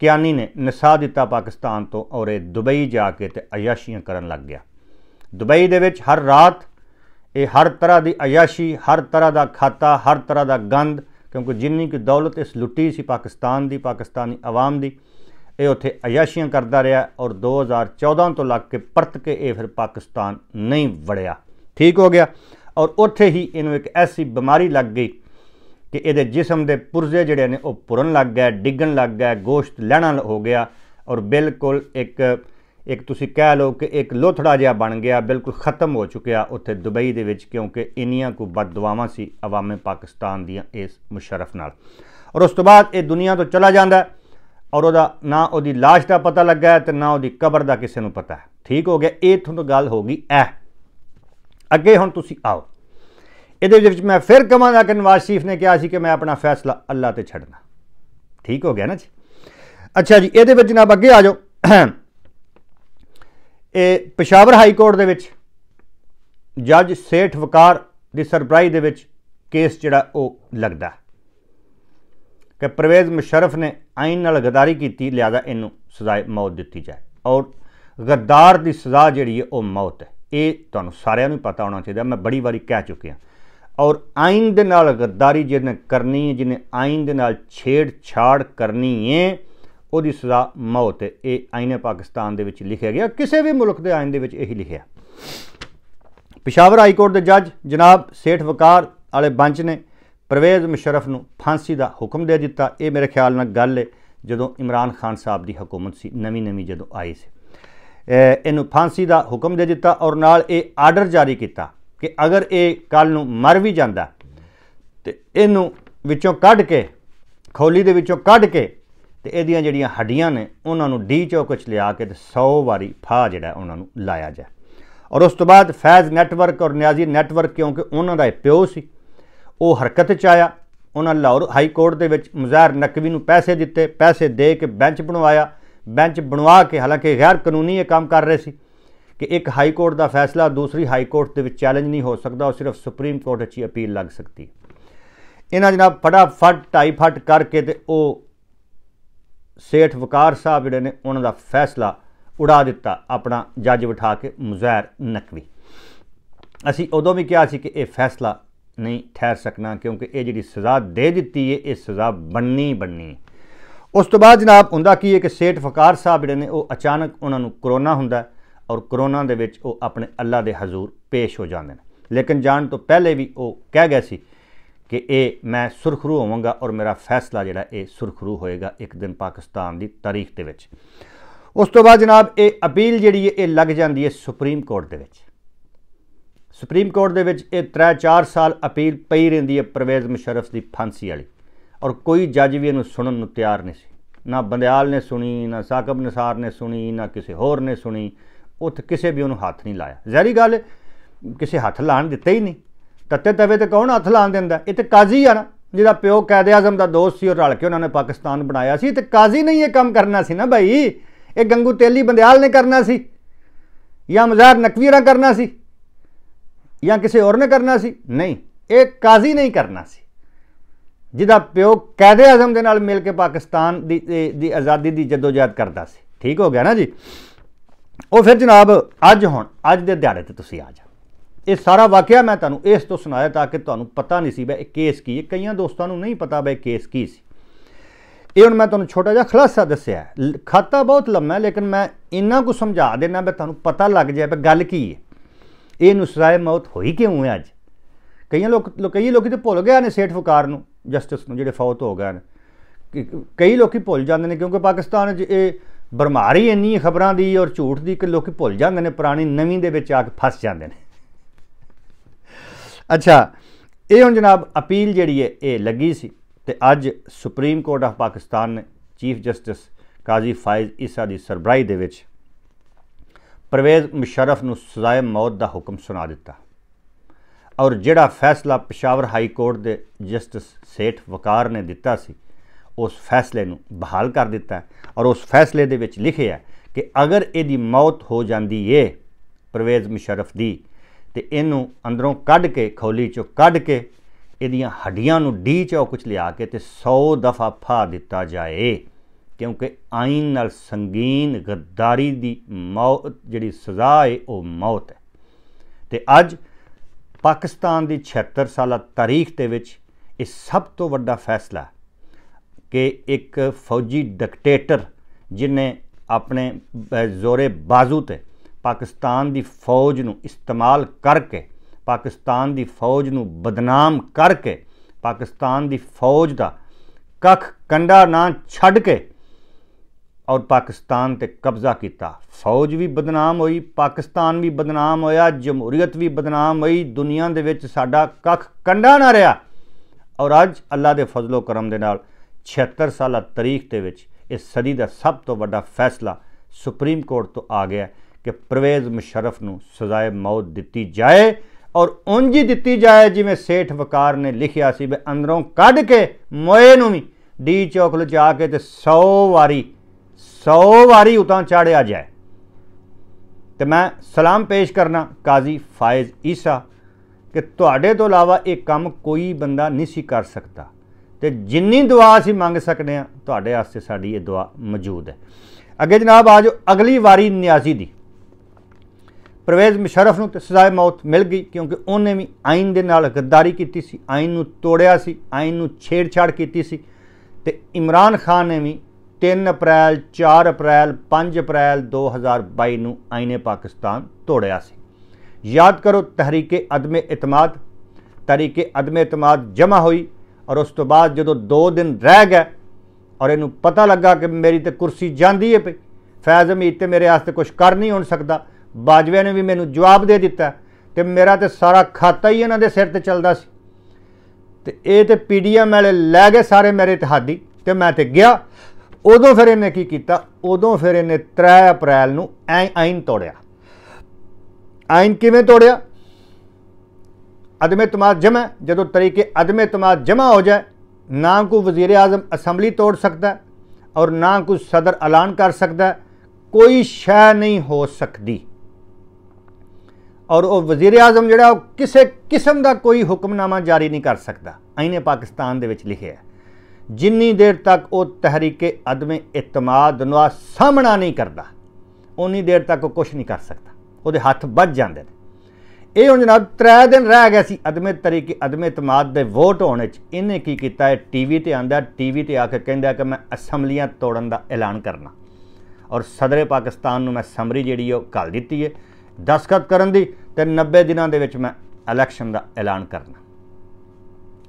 ਕਿਆਨੀ ਨੇ ਨਸਾ ਦਿੱਤਾ ਪਾਕਿਸਤਾਨ ਤੋਂ ਔਰ ਇਹ ਦੁਬਈ ਜਾ ਕੇ ਤੇ ਅਯਾਸ਼ੀਆਂ ਕਰਨ ਲੱਗ ਗਿਆ ਦੁਬਈ ਦੇ ਵਿੱਚ ਹਰ ਰਾਤ ਇਹ ਹਰ ਤਰ੍ਹਾਂ ਦੀ ਅਯਾਸ਼ੀ ਹਰ ਤਰ੍ਹਾਂ ਦਾ ਖਾਤਾ ਹਰ ਤਰ੍ਹਾਂ ਦਾ ਗੰਦ ਕਿਉਂਕਿ ਜਿੰਨੀ ਕਿ ਦੌਲਤ ਇਸ ਲੁੱਟੀ ਸੀ ਪਾਕਿਸਤਾਨ ਦੀ ਪਾਕਿਸਤਾਨੀ ਆਵਾਮ ਦੀ ਇਹ ਉੱਥੇ ਅਯਾਸ਼ੀਆਂ ਕਰਦਾ ਰਿਹਾ ਔਰ 2014 ਤੋਂ ਲੱਗ ਕੇ ਪਰਤ ਕੇ ਇਹ ਫਿਰ ਪਾਕਿਸਤਾਨ ਨਹੀਂ ਵੜਿਆ ਠੀਕ ਹੋ ਗਿਆ ਔਰ ਉੱਥੇ ਹੀ ਇਹਨੂੰ ਇੱਕ ਐਸੀ ਬਿਮਾਰੀ ਲੱਗ ਗਈ ਕਿ ਇਹਦੇ ਜਿਸਮ ਦੇ ਪੁਰਜ਼ੇ ਜਿਹੜੇ ਨੇ ਉਹ ਪੁਰਨ ਲੱਗ ਗਏ ਡਿੱਗਣ ਲੱਗ ਗਏ ਗੋਸ਼ਤ ਲੈਣਾ ਹੋ ਗਿਆ ਔਰ ਬਿਲਕੁਲ ਇੱਕ ਇੱਕ ਤੁਸੀਂ ਕਹਿ ਲਓ ਕਿ ਇੱਕ ਲੋਥੜਾ ਜਿਹਾ ਬਣ ਗਿਆ ਬਿਲਕੁਲ ਖਤਮ ਹੋ ਚੁੱਕਿਆ ਉੱਥੇ ਦੁਬਈ ਦੇ ਵਿੱਚ ਕਿਉਂਕਿ ਇੰਨੀਆਂ ਕੋ ਬਦਦੁਆਵਾਂ ਸੀ ਆਵਾਮੇ ਪਾਕਿਸਤਾਨ ਦੀਆਂ ਇਸ ਮੁਸ਼ਰਫ ਨਾਲ ਔਰ ਉਸ ਤੋਂ ਬਾਅਦ ਇਹ ਦੁਨੀਆ ਤੋਂ ਚਲਾ ਜਾਂਦਾ ਔਰ ਉਹਦਾ ਨਾ ਉਹਦੀ লাশ ਦਾ ਪਤਾ ਲੱਗਾ ਤੇ ਨਾ ਉਹਦੀ ਕਬਰ ਦਾ ਕਿਸੇ ਨੂੰ ਪਤਾ ਠੀਕ ਹੋ ਗਿਆ ਇਹ ਤੁਹਾਨੂੰ ਗੱਲ ਹੋ ਗਈ ਐ ਅੱਗੇ ਹੁਣ ਤੁਸੀਂ ਆਓ ਇਹਦੇ ਵਿੱਚ ਮੈਂ ਫਿਰ ਕਹਾਂਗਾ ਕਿ ਨਵਾਜ਼ ਸ਼ਰੀਫ ਨੇ ਕਿਹਾ ਸੀ ਕਿ ਮੈਂ ਆਪਣਾ ਫੈਸਲਾ ਅੱਲਾ ਤੇ ਛੱਡਣਾ ਠੀਕ ਹੋ ਗਿਆ ਨਾ ਜੀ ਅੱਛਾ ਜੀ ਇਹਦੇ ਵਿੱਚ ਜਨਾਬ ਅੱਗੇ ਆ ਜਾਓ ਇਹ ਪਸ਼ਾਵਰ ਹਾਈ ਕੋਰਟ ਦੇ ਵਿੱਚ ਜੱਜ ਸੇਠ ਵਕਾਰ ਦੀ ਸਰਪ੍ਰਾਈਜ਼ ਦੇ ਵਿੱਚ ਕੇਸ ਜਿਹੜਾ ਉਹ ਲੱਗਦਾ ਕਿ ਪ੍ਰਵੇਜ਼ ਮੁਸ਼ਰਫ ਨੇ ਆਇਨ ਨਾਲ ਗਦਾਰੀ ਕੀਤੀ ਲਿਆਦਾ ਇਹਨੂੰ ਸਜ਼ਾ ਮੌਤ ਦਿੱਤੀ ਜਾਏ ਔਰ ਗਦਾਰ ਦੀ ਸਜ਼ਾ ਜਿਹੜੀ ਹੈ ਉਹ ਮੌਤ ਹੈ ਇਹ ਤੁਹਾਨੂੰ ਸਾਰਿਆਂ ਨੂੰ ਪਤਾ ਹੋਣਾ ਚਾਹੀਦਾ ਮੈਂ ਬੜੀ ਵਾਰੀ ਕਹਿ ਚੁੱਕਿਆ ਔਰ ਆਇਨ ਦੇ ਨਾਲ ਗਦਾਰੀ ਜਿਹਨੇ ਕਰਨੀ ਹੈ ਜਿਹਨੇ ਆਇਨ ਦੇ ਨਾਲ ਛੇੜ ਛਾੜ ਕਰਨੀ ਹੈ ਉਹਦੀ ਸਜ਼ਾ ਮੌਤ ਹੈ ਇਹ ਆਇਨੇ ਪਾਕਿਸਤਾਨ ਦੇ ਵਿੱਚ ਲਿਖਿਆ ਗਿਆ ਕਿਸੇ ਵੀ ਮੁਲਕ ਦੇ ਆਇਨ ਦੇ ਵਿੱਚ ਇਹੀ ਲਿਖਿਆ ਪਿਸ਼ਾਵਰ ਹਾਈ ਕੋਰਟ ਦੇ ਜੱਜ ਜਨਾਬ ਸੇਠ ਵਕਾਰ ਵਾਲੇ ਬੰਚ ਨੇ ਪਰਵੇਜ਼ ਮੁਸ਼ਰਫ ਨੂੰ ਫਾਂਸੀ ਦਾ ਹੁਕਮ ਦੇ ਦਿੱਤਾ ਇਹ ਮੇਰੇ ਖਿਆਲ ਨਾਲ ਗੱਲ ਹੈ ਜਦੋਂ ਇਮਰਾਨ ਖਾਨ ਸਾਹਿਬ ਦੀ ਹਕੂਮਤ ਸੀ ਨਵੀਂ ਨਵੀਂ ਜਦੋਂ ਆਈ ਸੀ ਇਹਨੂੰ ਫਾਂਸੀ ਦਾ ਹੁਕਮ ਦੇ ਦਿੱਤਾ ਔਰ ਨਾਲ ਇਹ ਆਰਡਰ ਜਾਰੀ ਕੀਤਾ ਕਿ ਅਗਰ ਇਹ ਕੱਲ ਨੂੰ ਮਰ ਵੀ ਜਾਂਦਾ ਤੇ ਇਹਨੂੰ ਵਿੱਚੋਂ ਕੱਢ ਕੇ ਖੋਲੀ ਦੇ ਵਿੱਚੋਂ ਕੱਢ ਕੇ ਤੇ ਇਹਦੀਆਂ ਜਿਹੜੀਆਂ ਹੱਡੀਆਂ ਨੇ ਉਹਨਾਂ ਨੂੰ ਡੀ ਚੌਕ ਵਿੱਚ ਲਿਆ ਕੇ ਤੇ 100 ਵਾਰੀ ਫਾ ਜਿਹੜਾ ਉਹਨਾਂ ਨੂੰ ਲਾਇਆ ਜਾ ਔਰ ਉਸ ਤੋਂ ਬਾਅਦ ਫੈਜ਼ ਨੈਟਵਰਕ ਔਰ ਨਿਆਜ਼ੀ ਨੈਟਵਰਕ ਕਿਉਂਕਿ ਉਹਨਾਂ ਦਾ ਪਿਓ ਸੀ ਉਹ ਹਰਕਤ 'ਚ ਆਇਆ ਉਹਨਾਂ ਲਾਹੌਰ ਹਾਈ ਕੋਰਟ ਦੇ ਵਿੱਚ ਮੁਜ਼ਾਹਿਰ ਨਕਵੀ ਨੂੰ ਪੈਸੇ ਦਿੱਤੇ ਪੈਸੇ ਦੇ ਕੇ ਬੈਂਚ ਬਣਵਾਇਆ ਬੈਂਚ ਬਣਵਾ ਕੇ ਹਾਲਾਂਕਿ ਗੈਰ ਕਾਨੂੰਨੀ ਇਹ ਕੰਮ ਕਰ ਰਹੇ ਸੀ ਕਿ ਇੱਕ ਹਾਈ ਕੋਰਟ ਦਾ ਫੈਸਲਾ ਦੂਸਰੀ ਹਾਈ ਕੋਰਟ ਦੇ ਵਿੱਚ ਚੈਲੰਜ ਨਹੀਂ ਹੋ ਸਕਦਾ ਉਹ ਸਿਰਫ ਸੁਪਰੀਮ ਕੋਰਟ ਅੱਚੀ ਅਪੀਲ ਲੱਗ ਸਕਦੀ ਇਹਨਾਂ ਜਨਾਬ ਫੜ ਟਾਈ ਫਟ ਕਰਕੇ ਤੇ ਉਹ ਸੇਠ ਵਕਾਰ ਸਾਹਿਬ ਜਿਹੜੇ ਨੇ ਉਹਨਾਂ ਦਾ ਫੈਸਲਾ ਉਡਾ ਦਿੱਤਾ ਆਪਣਾ ਜੱਜ ਬਿਠਾ ਕੇ ਮੁਜ਼ਾਹਿਰ ਨਕਵੀ ਅਸੀਂ ਉਦੋਂ ਵੀ ਕਿਹਾ ਸੀ ਕਿ ਇਹ ਫੈਸਲਾ ਨਹੀਂ ਠਹਿਰ ਸਕਣਾ ਕਿਉਂਕਿ ਇਹ ਜਿਹੜੀ ਸਜ਼ਾ ਦੇ ਦਿੱਤੀ ਹੈ ਇਹ ਸਜ਼ਾ ਬਣਨੀ ਬਣਨੀ ਉਸ ਤੋਂ ਬਾਅਦ ਜਨਾਬ ਹੁੰਦਾ ਕੀ ਹੈ ਕਿ ਸੇਠ ਫਕਾਰ ਸਾਹਿਬ ਜਿਹੜੇ ਨੇ ਉਹ ਅਚਾਨਕ ਉਹਨਾਂ ਨੂੰ ਕਰੋਨਾ ਹੁੰਦਾ ਔਰ ਕਰੋਨਾ ਦੇ ਵਿੱਚ ਉਹ ਆਪਣੇ ਅੱਲਾ ਦੇ ਹਜ਼ੂਰ ਪੇਸ਼ ਹੋ ਜਾਂਦੇ ਨੇ ਲੇਕਿਨ ਜਾਣ ਤੋਂ ਪਹਿਲੇ ਵੀ ਉਹ ਕਹਿ ਗਏ ਸੀ ਕਿ ਇਹ ਮੈਂ ਸੁਰਖਰੂ ਹੋਵਾਂਗਾ ਔਰ ਮੇਰਾ ਫੈਸਲਾ ਜਿਹੜਾ ਇਹ ਸੁਰਖਰੂ ਹੋਏਗਾ ਇੱਕ ਦਿਨ ਪਾਕਿਸਤਾਨ ਦੀ ਤਾਰੀਖ ਦੇ ਵਿੱਚ ਉਸ ਤੋਂ ਬਾਅਦ ਜਨਾਬ ਇਹ ਅਪੀਲ ਜਿਹੜੀ ਹੈ ਇਹ ਲੱਗ ਜਾਂਦੀ ਹੈ ਸੁਪਰੀਮ ਕੋਰਟ ਦੇ ਵਿੱਚ ਸੁਪਰੀਮ ਕੋਰਟ ਦੇ ਵਿੱਚ ਇਹ 3-4 ਸਾਲ ਅਪੀਲ ਪਈ ਰਹਿੰਦੀ ਹੈ ਪ੍ਰਵੇਜ਼ ਮੁਸ਼ਰਫ ਦੀ ਫਾਂਸੀ ਵਾਲੀ ਔਰ ਕੋਈ ਜੱਜ ਵੀ ਇਹਨੂੰ ਸੁਣਨ ਨੂੰ ਤਿਆਰ ਨਹੀਂ ਸੀ ਨਾ ਬੰਦਿਆਲ ਨੇ ਸੁਣੀ ਨਾ ਸਾਕਬ ਨਸਾਰ ਨੇ ਸੁਣੀ ਨਾ ਕਿਸੇ ਹੋਰ ਨੇ ਸੁਣੀ ਉੱਥੇ ਕਿਸੇ ਵੀ ਉਹਨੂੰ ਹੱਥ ਨਹੀਂ ਲਾਇਆ ਜ਼ਹਿਰੀ ਗੱਲ ਕਿਸੇ ਹੱਥ ਲਾਣ ਦਿੱਤਾ ਹੀ ਨਹੀਂ ਤੱਤੇ ਤਵੇ ਤੇ ਕੌਣ ਹੱਥ ਲਾਣ ਦਿੰਦਾ ਇਹ ਤੇ ਕਾਜ਼ੀ ਆ ਨਾ ਜਿਹਦਾ ਪਿਓ ਕੈਦ ਆਜ਼ਮ ਦਾ ਦੋਸਤ ਸੀ ਉਹ ਰਲ ਕੇ ਉਹਨਾਂ ਨੇ ਪਾਕਿਸਤਾਨ ਬਣਾਇਆ ਸੀ ਤੇ ਕਾਜ਼ੀ ਨਹੀਂ ਇਹ ਕੰਮ ਕਰਨਾ ਸੀ ਨਾ ਭਾਈ ਇਹ ਗੰਗੂ ਤੇਲੀ ਬੰਦਿਆਲ ਨੇ ਕਰਨਾ ਸੀ ਜਾਂ ਮਜ਼ਾਰ ਨਕਵੀਰਾ ਕਰਨਾ ਸੀ ਜਾਂ ਕਿਸੇ ਹੋਰ ਨੇ ਕਰਨਾ ਸੀ ਨਹੀਂ ਇਹ ਕਾਜ਼ੀ ਨਹੀਂ ਕਰਨਾ ਸੀ ਜਿਹਦਾ ਪਿਓ ਕਾਇਦੇ ਆਜ਼ਮ ਦੇ ਨਾਲ ਮਿਲ ਕੇ ਪਾਕਿਸਤਾਨ ਦੀ ਦੀ ਆਜ਼ਾਦੀ ਦੀ ਜਦੋਜਹਿਦ ਕਰਦਾ ਸੀ ਠੀਕ ਹੋ ਗਿਆ ਨਾ ਜੀ ਉਹ ਫਿਰ ਜਨਾਬ ਅੱਜ ਹੁਣ ਅੱਜ ਦੇ ਦਿਹਾੜੇ ਤੇ ਤੁਸੀਂ ਆ ਜਾ ਇਹ ਸਾਰਾ ਵਾਕਿਆ ਮੈਂ ਤੁਹਾਨੂੰ ਇਸ ਤੋਂ ਸੁਣਾਇਆ ਤਾਂ ਕਿ ਤੁਹਾਨੂੰ ਪਤਾ ਨਹੀਂ ਸੀ ਬਈ ਇਹ ਕੇਸ ਕੀ ਹੈ ਕਈਆਂ ਦੋਸਤਾਂ ਨੂੰ ਨਹੀਂ ਪਤਾ ਬਈ ਕੇਸ ਕੀ ਸੀ ਇਹ ਹੁਣ ਮੈਂ ਤੁਹਾਨੂੰ ਛੋਟਾ ਜਿਹਾ ਖੁਲਾਸਾ ਦੱਸਿਆ ਖਾਤਾ ਬਹੁਤ ਲੰਮਾ ਹੈ ਲੇਕਿਨ ਮੈਂ ਇੰਨਾ ਕੁ ਸਮਝਾ ਦੇਣਾ ਬਈ ਤੁਹਾਨੂੰ ਪਤਾ ਲੱਗ ਜਾਏ ਬਈ ਗੱਲ ਕੀ ਹੈ ਇਹ ਨੁਸਰਾਏ ਮੌਤ ਹੋਈ ਕਿਉਂ ਹੈ ਅੱਜ ਕਈ ਲੋਕ ਕਈ ਲੋਕੀ ਤੇ ਭੁੱਲ ਗਏ ਨੇ ਸੇਠ ਫੁਕਾਰ ਨੂੰ ਜਸਟਿਸ ਨੂੰ ਜਿਹੜੇ ਫੌਤ ਹੋ ਗਏ ਨੇ ਕਈ ਲੋਕੀ ਭੁੱਲ ਜਾਂਦੇ ਨੇ ਕਿਉਂਕਿ ਪਾਕਿਸਤਾਨ 'ਚ ਇਹ ਬਰਮਾਰੀ ਇੰਨੀ ਖਬਰਾਂ ਦੀ ਔਰ ਝੂਠ ਦੀ ਕਿ ਲੋਕੀ ਭੁੱਲ ਜਾਂਦੇ ਨੇ ਪੁਰਾਣੀ ਨਵੀਂ ਦੇ ਵਿੱਚ ਆ ਕੇ ਫਸ ਜਾਂਦੇ ਨੇ ਅੱਛਾ ਇਹ ਹੁਣ ਜਨਾਬ ਅਪੀਲ ਜਿਹੜੀ ਹੈ ਇਹ ਲੱਗੀ ਸੀ ਤੇ ਅੱਜ ਸੁਪਰੀਮ ਕੋਰਟ ਆਫ ਪਾਕਿਸਤਾਨ ਨੇ ਚੀਫ ਜਸਟਿਸ ਕਾਜ਼ੀ ਫਾਇਜ਼ ਇਸਾ ਦੀ ਸਰਬਰਾਈ ਦੇ ਵਿੱਚ ਪਰਵੇਜ਼ ਮੁਸ਼ਰਫ ਨੂੰ ਸਜ਼ਾਏ ਮੌਤ ਦਾ ਹੁਕਮ ਸੁਣਾ ਦਿੱਤਾ ਔਰ ਜਿਹੜਾ ਫੈਸਲਾ ਪਸ਼ਾਵਰ ਹਾਈ ਕੋਰਟ ਦੇ ਜਸਟਿਸ ਸੇਠ ਵਕਾਰ ਨੇ ਦਿੱਤਾ ਸੀ ਉਸ ਫੈਸਲੇ ਨੂੰ ਬਹਾਲ ਕਰ ਦਿੱਤਾ ਔਰ ਉਸ ਫੈਸਲੇ ਦੇ ਵਿੱਚ ਲਿਖਿਆ ਕਿ ਅਗਰ ਇਹਦੀ ਮੌਤ ਹੋ ਜਾਂਦੀ ਏ ਪਰਵੇਜ਼ ਮੁਸ਼ਰਫ ਦੀ ਤੇ ਇਹਨੂੰ ਅੰਦਰੋਂ ਕੱਢ ਕੇ ਖੋਲੀ ਚੋਂ ਕੱਢ ਕੇ ਇਹਦੀਆਂ ਹੱਡੀਆਂ ਨੂੰ ਡੀ ਚੋਂ ਕੁਝ ਲਿਆ ਕੇ ਤੇ 100 ਦਫਾ ਫਾ ਦਿੱਤਾ ਜਾਏ ਕਿਉਂਕਿ ਆਇਨ ਨਾਲ ਸੰਗੀਨ ਗद्दारी ਦੀ ਮੌਤ ਜਿਹੜੀ ਸਜ਼ਾ ਹੈ ਉਹ ਮੌਤ ਹੈ ਤੇ ਅੱਜ ਪਾਕਿਸਤਾਨ ਦੀ 76 ਸਾਲਾ ਤਾਰੀਖ ਦੇ ਵਿੱਚ ਇਹ ਸਭ ਤੋਂ ਵੱਡਾ ਫੈਸਲਾ ਕਿ ਇੱਕ ਫੌਜੀ ਡਿਕਟੇਟਰ ਜਿਨੇ ਆਪਣੇ ਜ਼ੋਰੇ ਬਾਜ਼ੂ ਤੇ ਪਾਕਿਸਤਾਨ ਦੀ ਫੌਜ ਨੂੰ ਇਸਤੇਮਾਲ ਕਰਕੇ ਪਾਕਿਸਤਾਨ ਦੀ ਫੌਜ ਨੂੰ ਬਦਨਾਮ ਕਰਕੇ ਪਾਕਿਸਤਾਨ ਦੀ ਫੌਜ ਦਾ ਕੱਖ ਕੰਡਾ ਨਾ ਛੱਡ ਕੇ ਔਰ ਪਾਕਿਸਤਾਨ ਤੇ ਕਬਜ਼ਾ ਕੀਤਾ ਫੌਜ ਵੀ ਬਦਨਾਮ ਹੋਈ ਪਾਕਿਸਤਾਨ ਵੀ ਬਦਨਾਮ ਹੋਇਆ ਜਮਹੂਰੀਅਤ ਵੀ ਬਦਨਾਮ ਹੋਈ ਦੁਨੀਆ ਦੇ ਵਿੱਚ ਸਾਡਾ ਕੱਖ ਕੰਡਾ ਨਾ ਰਿਹਾ ਔਰ ਅੱਜ ਅੱਲਾ ਦੇ ਫਜ਼ਲੋ ਕਰਮ ਦੇ ਨਾਲ 76 ਸਾਲਾ ਤਾਰੀਖ ਦੇ ਵਿੱਚ ਇਸ ਸਦੀ ਦਾ ਸਭ ਤੋਂ ਵੱਡਾ ਫੈਸਲਾ ਸੁਪਰੀਮ ਕੋਰਟ ਤੋਂ ਆ ਗਿਆ ਕਿ ਪ੍ਰਵੇਜ਼ ਮੁਸ਼ਰਫ ਨੂੰ ਸਜ਼ਾਏ ਮੌਤ ਦਿੱਤੀ ਜਾਏ ਔਰ ਉਂਝ ਹੀ ਦਿੱਤੀ ਜਾਏ ਜਿਵੇਂ ਸੇਠ ਵਕਾਰ ਨੇ ਲਿਖਿਆ ਸੀ ਵੀ ਅੰਦਰੋਂ ਕੱਢ ਕੇ ਮੋਏ ਨੂੰ ਵੀ ਡੀ ਚੌਕ ਲਿਜਾ ਕੇ ਤੇ 100 ਵਾਰੀ ਸੌ ਵਾਰੀ ਉਤਾਂ ਚਾੜਿਆ ਜਾਏ ਤੇ ਮੈਂ ਸਲਾਮ ਪੇਸ਼ ਕਰਨਾ ਕਾਜ਼ੀ ਫਾਇਜ਼ ਈਸਾ ਕਿ ਤੁਹਾਡੇ ਤੋਂ ਇਲਾਵਾ ਇਹ ਕੰਮ ਕੋਈ ਬੰਦਾ ਨਹੀਂ ਸੀ ਕਰ ਸਕਦਾ ਤੇ ਜਿੰਨੀ ਦੁਆ ਅਸੀਂ ਮੰਗ ਸਕਦੇ ਆ ਤੁਹਾਡੇ ਵਾਸਤੇ ਸਾਡੀ ਇਹ ਦੁਆ ਮੌਜੂਦ ਹੈ ਅੱਗੇ ਜਨਾਬ ਆਜੋ ਅਗਲੀ ਵਾਰੀ ਨਿਆਜ਼ੀ ਦੀ ਪ੍ਰਵੇਜ਼ ਮੁਸ਼ਰਫ ਨੂੰ ਤੇ ਸਜ਼ਾਏ ਮੌਤ ਮਿਲ ਗਈ ਕਿਉਂਕਿ ਉਹਨੇ ਵੀ ਆਇਨ ਦੇ ਨਾਲ ਗੱਦਾਰੀ ਕੀਤੀ ਸੀ ਆਇਨ ਨੂੰ ਤੋੜਿਆ ਸੀ ਆਇਨ ਨੂੰ ਛੇੜਛਾੜ ਕੀਤੀ ਸੀ ਤੇ ਇਮਰਾਨ ਖਾਨ ਨੇ ਵੀ 3 ਅਪ੍ਰੈਲ 4 ਅਪ੍ਰੈਲ 5 ਅਪ੍ਰੈਲ 2022 ਨੂੰ ਆਇਨੇ ਪਾਕਿਸਤਾਨ ਤੋੜਿਆ ਸੀ ਯਾਦ ਕਰੋ ਤਹਿਰੀਕੇ ਅਦਮੇ ਇਤਮਾਦ ਤਹਿਰੀਕੇ ਅਦਮੇ ਇਤਮਾਦ ਜਮਾ ਹੋਈ ਔਰ ਉਸ ਤੋਂ ਬਾਅਦ ਜਦੋਂ 2 ਦਿਨ ਰਹਿ ਗਏ ਔਰ ਇਹਨੂੰ ਪਤਾ ਲੱਗਾ ਕਿ ਮੇਰੀ ਤੇ ਕੁਰਸੀ ਜਾਂਦੀ ਏ ਪਈ ਫੈਜ਼ ਅਮੀਰ ਤੇ ਮੇਰੇ ਵਾਸਤੇ ਕੁਝ ਕਰ ਨਹੀਂ ਹੋਣ ਸਕਦਾ ਬਾਜਵੇ ਨੇ ਵੀ ਮੈਨੂੰ ਜਵਾਬ ਦੇ ਦਿੱਤਾ ਤੇ ਮੇਰਾ ਤੇ ਸਾਰਾ ਖਾਤਾ ਹੀ ਇਹਨਾਂ ਦੇ ਸਿਰ ਤੇ ਚੱਲਦਾ ਸੀ ਤੇ ਇਹ ਤੇ ਪੀਡੀਐਮ ਵਾਲੇ ਲੈ ਗਏ ਸਾਰੇ ਮੇਰੇ ਇਤਿਹਾਦੀ ਤੇ ਮੈਂ ਤੇ ਗਿਆ ਉਦੋਂ ਫਿਰ ਇਹਨੇ ਕੀ ਕੀਤਾ ਉਦੋਂ ਫਿਰ ਇਹਨੇ 3 ਅਪ੍ਰੈਲ ਨੂੰ ਆਇਨ ਤੋੜਿਆ ਆਇਨ ਕਿਵੇਂ ਤੋੜਿਆ ਅਦਮੇ ਤਮਾਦ ਜਮਾ ਜਦੋਂ ਤਰੀਕੇ ਅਦਮੇ ਤਮਾਦ ਜਮਾ ਹੋ ਜਾਏ ਨਾ ਕੋ ਵਜ਼ੀਰ ਆਜ਼ਮ ਅਸੈਂਬਲੀ ਤੋੜ ਸਕਦਾ ਔਰ ਨਾ ਕੋ ਸਦਰ ਐਲਾਨ ਕਰ ਸਕਦਾ ਕੋਈ ਸ਼ੈ ਨਹੀਂ ਹੋ ਸਕਦੀ ਔਰ ਉਹ ਵਜ਼ੀਰ ਆਜ਼ਮ ਜਿਹੜਾ ਉਹ ਕਿਸੇ ਕਿਸਮ ਦਾ ਕੋਈ ਹੁਕਮਨਾਮਾ ਜਾਰੀ ਨਹੀਂ ਕਰ ਸਕਦਾ ਐਨੇ ਪਾਕਿਸਤਾਨ ਦੇ ਵਿੱਚ ਲਿਖਿਆ ਹੈ ਜਿੰਨੀ ਦੇਰ ਤੱਕ ਉਹ ਤਹਿਰੀਕੇ ਅਦਮੇ ਇਤਮਾਦ ਨਾਲ ਸਾਹਮਣਾ ਨਹੀਂ ਕਰਦਾ ਉਨੀ ਦੇਰ ਤੱਕ ਉਹ ਕੁਝ ਨਹੀਂ ਕਰ ਸਕਦਾ ਉਹਦੇ ਹੱਥ ਵੱਜ ਜਾਂਦੇ ਨੇ ਇਹ ਹੁਣ ਜਨਾਬ 3 ਦਿਨ ਰਹਿ ਗਿਆ ਸੀ ਅਦਮੇ ਤਰੀਕੇ ਅਦਮੇ ਇਤਮਾਦ ਦੇ ਵੋਟ ਹੋਣ ਚ ਇਹਨੇ ਕੀ ਕੀਤਾ ਹੈ ਟੀਵੀ ਤੇ ਆਂਦਾ ਟੀਵੀ ਤੇ ਆ ਕੇ ਕਹਿੰਦਾ ਕਿ ਮੈਂ ਅਸੈਂਬਲੀਆਂ ਤੋੜਨ ਦਾ ਐਲਾਨ ਕਰਨਾ ਔਰ ਸਦਰੇ ਪਾਕਿਸਤਾਨ ਨੂੰ ਮੈਂ ਸਮਰੀ ਜਿਹੜੀ ਉਹ ਕੱਲ ਦਿੱਤੀ ਹੈ ਦਸਖਤ ਕਰਨ ਦੀ ਤੇ 90 ਦਿਨਾਂ ਦੇ ਵਿੱਚ ਮੈਂ ਇਲੈਕਸ਼ਨ ਦਾ ਐਲਾਨ ਕਰਨਾ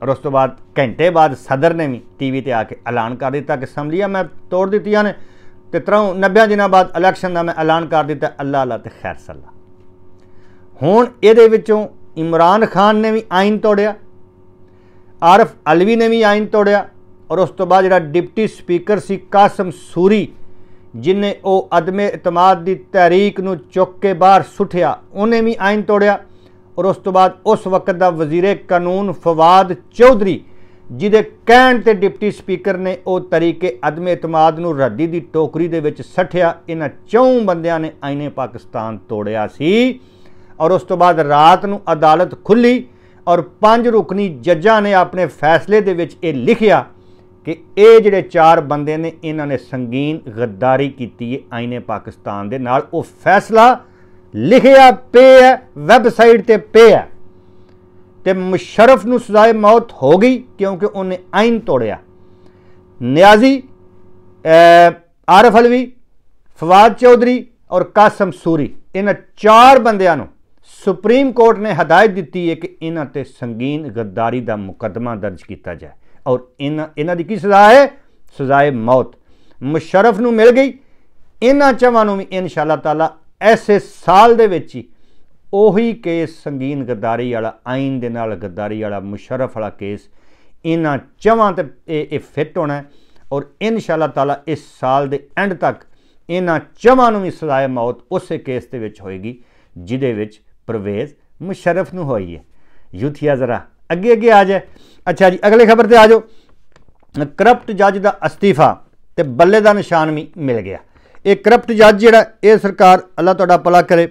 ਔਰ ਉਸ ਤੋਂ ਬਾਅਦ ਘੰਟੇ ਬਾਅਦ ਸਦਰ ਨੇ ਵੀ ਟੀਵੀ ਤੇ ਆ ਕੇ ਐਲਾਨ ਕਰ ਦਿੱਤਾ ਕਿ ਅਸੈਂਬਲੀਆਂ ਮੈਂ ਤੋੜ ਦਿੱਤੀਆਂ ਨੇ ਤੇ 90 ਦਿਨਾਂ ਬਾਅਦ ਇਲੈਕਸ਼ਨ ਦਾ ਮੈਂ ਐਲਾਨ ਕਰ ਦਿੱਤਾ ਅੱਲਾ ਅੱਲਾ ਤੇ ਖੈਰ ਸੱਲਾ ਹੁਣ ਇਹਦੇ ਵਿੱਚੋਂ ਇਮਰਾਨ ਖਾਨ ਨੇ ਵੀ ਆਇਨ ਤੋੜਿਆ ਆਰਫ ਅਲਵੀ ਨੇ ਵੀ ਆਇਨ ਤੋੜਿਆ ਔਰ ਉਸ ਤੋਂ ਬਾਅਦ ਜਿਹੜਾ ਡਿਪਟੀ ਸਪੀਕਰ ਸੀ ਕਾਸਮ ਸੂਰੀ ਜਿਨੇ ਉਹ ਅਦਮੇ ਇਤਮਾਦ ਦੀ ਤਹਿਰੀਕ ਨੂੰ ਚੁੱਕ ਕੇ ਬਾਹਰ ਸੁੱਟਿਆ ਉਹਨੇ ਵੀ ਆਇਨ ਤੋੜਿਆ ਔਰ ਉਸ ਤੋਂ ਬਾਅਦ ਉਸ ਵਕਤ ਦਾ ਵਜ਼ੀਰ ਕਾਨੂੰਨ ਫਵਾਦ ਚੌਧਰੀ ਜਿਹਦੇ ਕਹਿਣ ਤੇ ਡਿਪਟੀ ਸਪੀਕਰ ਨੇ ਉਹ ਤਰੀਕੇ ਅਦਮ ਇਤਮਾਦ ਨੂੰ ਰੱਦੀ ਦੀ ਟੋਕਰੀ ਦੇ ਵਿੱਚ ਸੱਠਿਆ ਇਹਨਾਂ ਚੌਂ ਬੰਦਿਆਂ ਨੇ ਆਇਨੇ ਪਾਕਿਸਤਾਨ ਤੋੜਿਆ ਸੀ ਔਰ ਉਸ ਤੋਂ ਬਾਅਦ ਰਾਤ ਨੂੰ ਅਦਾਲਤ ਖੁੱਲੀ ਔਰ ਪੰਜ ਰੁਕਨੀ ਜੱਜਾਂ ਨੇ ਆਪਣੇ ਫੈਸਲੇ ਦੇ ਵਿੱਚ ਇਹ ਲਿਖਿਆ ਕਿ ਇਹ ਜਿਹੜੇ ਚਾਰ ਬੰਦੇ ਨੇ ਇਹਨਾਂ ਨੇ ਸੰਗੀਨ ਗੱਦਾਰੀ ਕੀਤੀ ਹੈ ਆਇਨੇ ਪਾਕਿਸਤਾਨ ਦੇ ਨਾਲ ਉਹ ਫੈਸਲਾ ਲਿਖਿਆ ਪੇ ਹੈ ਵੈਬਸਾਈਟ ਤੇ ਪੇ ਹੈ ਤੇ ਮੁਸ਼ਰਫ ਨੂੰ ਸਜ਼ਾਏ ਮੌਤ ਹੋ ਗਈ ਕਿਉਂਕਿ ਉਹਨੇ ਆਇਨ ਤੋੜਿਆ ਨਿਆਜ਼ੀ ਆਰਫ ਹਲਵੀ ਫਵਾਦ ਚੌਧਰੀ ਔਰ ਕਾਸਮ ਸੂਰੀ ਇਹਨਾਂ ਚਾਰ ਬੰਦਿਆਂ ਨੂੰ ਸੁਪਰੀਮ ਕੋਰਟ ਨੇ ਹਦਾਇਤ ਦਿੱਤੀ ਹੈ ਕਿ ਇਹਨਾਂ ਤੇ ਸੰਗੀਨ ਗद्दारी ਦਾ ਮੁਕੱਦਮਾ ਦਰਜ ਕੀਤਾ ਜਾਏ ਔਰ ਇਹਨਾਂ ਇਹਨਾਂ ਦੀ ਕੀ ਸਜ਼ਾ ਹੈ ਸਜ਼ਾਏ ਮੌਤ ਮੁਸ਼ਰਫ ਨੂੰ ਮਿਲ ਗਈ ਇਹਨਾਂ ਚਵਾਂ ਨੂੰ ਵੀ ਇਨਸ਼ਾਅੱਲਾ ਤਾਲਾ ਐਸੇ ਸਾਲ ਦੇ ਵਿੱਚ ਹੀ ਉਹੀ ਕੇਸ ਸੰਗੀਨ ਗਦਾਰੀ ਵਾਲਾ ਆਇਨ ਦੇ ਨਾਲ ਗਦਾਰੀ ਵਾਲਾ ਮੁਸ਼ਰਫ ਵਾਲਾ ਕੇਸ ਇਹਨਾਂ ਚਵਾਂ ਤੇ ਇਹ ਫਿੱਟ ਹੋਣਾ ਔਰ ਇਨਸ਼ਾਅੱਲਾ ਤਾਲਾ ਇਸ ਸਾਲ ਦੇ ਐਂਡ ਤੱਕ ਇਹਨਾਂ ਚਵਾਂ ਨੂੰ ਵੀ ਸਜ਼ਾਏ ਮੌਤ ਉਸੇ ਕੇਸ ਦੇ ਵਿੱਚ ਹੋਏਗੀ ਜਿਹਦੇ ਵਿੱਚ ਪਰਵੇਜ਼ ਮੁਸ਼ਰਫ ਨੂੰ ਹੋਈ ਹੈ ਯੂਥੀਆ ਜ਼ਰਾ ਅੱਗੇ ਅੱਗੇ ਆ ਜਾ ਅੱਛਾ ਜੀ ਅਗਲੇ ਖਬਰ ਤੇ ਆ ਜਾਓ ਕਰਪਟ ਜੱਜ ਦਾ ਅਸਤੀਫਾ ਤੇ ਬੱਲੇ ਦਾ ਨਿਸ਼ਾਨ ਵੀ ਮਿਲ ਗਿਆ ਇਹ ਕਰਪਟ ਜੱਜ ਜਿਹੜਾ ਇਹ ਸਰਕਾਰ ਅੱਲਾ ਤੁਹਾਡਾ ਪਲਾ ਕਰੇ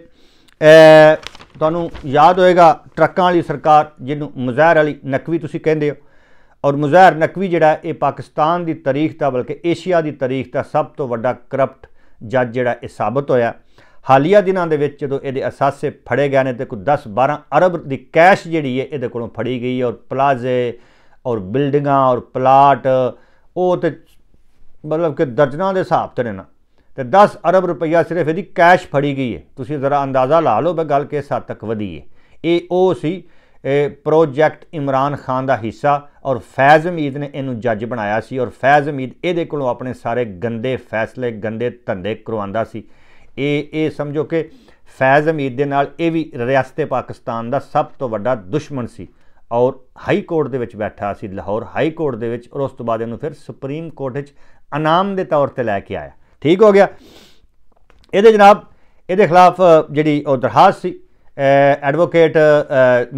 ਤੁਹਾਨੂੰ ਯਾਦ ਹੋਏਗਾ ਟਰੱਕਾਂ ਵਾਲੀ ਸਰਕਾਰ ਜਿਹਨੂੰ ਮੁਜ਼ਾਹਿਰ ਅਲੀ ਨਕਵੀ ਤੁਸੀਂ ਕਹਿੰਦੇ ਹੋ ਔਰ ਮੁਜ਼ਾਹਿਰ ਨਕਵੀ ਜਿਹੜਾ ਇਹ ਪਾਕਿਸਤਾਨ ਦੀ ਤਾਰੀਖ ਦਾ ਬਲਕਿ ਏਸ਼ੀਆ ਦੀ ਤਾਰੀਖ ਦਾ ਸਭ ਤੋਂ ਵੱਡਾ ਕਰਪਟ ਜੱਜ ਜਿਹੜਾ ਇਹ ਸਾਬਤ ਹੋਇਆ ਹਾਲੀਆ ਦਿਨਾਂ ਦੇ ਵਿੱਚ ਜਦੋਂ ਇਹਦੇ ਅਸਾਸੇ ਫੜੇ ਗਏ ਨੇ ਤੇ ਕੋਈ 10 12 ਅਰਬ ਦੀ ਕੈਸ਼ ਜਿਹੜੀ ਹੈ ਇਹਦੇ ਕੋਲੋਂ ਫੜੀ ਗਈ ਔਰ ਪਲਾਜ਼ੇ ਔਰ ਬਿਲਡਿੰਗਾਂ ਔਰ ਪਲਾਟ ਉਹ ਤੇ ਮਤਲਬ ਕਿ ਦਰਜਨਾਂ ਦੇ ਹਿਸਾਬ ਤੇ ਨੇ ਨਾ ਤੇ 10 ਅਰਬ ਰੁਪਈਆ ਸਿਰਫ ਇਹਦੀ ਕੈਸ਼ ਫੜੀ ਗਈ ਹੈ ਤੁਸੀਂ ਜ਼ਰਾ ਅੰਦਾਜ਼ਾ ਲਾ ਲਓ ਬਈ ਗੱਲ ਕਿਸ ਹੱਦ ਤੱਕ ਵਧੀ ਹੈ ਇਹ ਉਹ ਸੀ ਇਹ ਪ੍ਰੋਜੈਕਟ ਇਮਰਾਨ ਖਾਨ ਦਾ ਹਿੱਸਾ ਔਰ ਫੈਜ਼ ਅਮੀਦ ਨੇ ਇਹਨੂੰ ਜੱਜ ਬਣਾਇਆ ਸੀ ਔਰ ਫੈਜ਼ ਅਮੀਦ ਇਹਦੇ ਕੋਲੋਂ ਆਪਣੇ ਸਾਰੇ ਗੰਦੇ ਫੈਸਲੇ ਗੰਦੇ ਧੰਦੇ ਕਰਵਾਉਂਦਾ ਸੀ ਇਹ ਇਹ ਸਮਝੋ ਕਿ ਫੈਜ਼ ਅਮੀਦ ਦੇ ਨਾਲ ਇਹ ਵੀ ਰਿਆਸਤੇ ਪਾਕਿਸਤਾਨ ਦਾ ਸਭ ਤੋਂ ਵੱਡਾ ਦੁਸ਼ਮਣ ਸੀ ਔਰ ਹਾਈ ਕੋਰਟ ਦੇ ਵਿੱਚ ਬੈਠਾ ਸੀ ਲਾਹੌਰ ਹਾਈ ਕੋਰਟ ਦੇ ਵਿੱਚ ਔਰ ਉਸ ਤੋਂ ਬਾਅਦ ਇਹਨੂੰ ਫਿਰ ਸੁਪਰੀਮ ਕੋਰਟ ਵਿੱਚ ਇਨਾਮ ਦੇ ਤੌਰ ਤੇ ਲੈ ਕੇ ਆਇਆ ਠੀਕ ਹੋ ਗਿਆ ਇਹਦੇ ਜਨਾਬ ਇਹਦੇ ਖਿਲਾਫ ਜਿਹੜੀ ਉਹ ਦਰਖਾਸਤ ਸੀ ਐਡਵੋਕੇਟ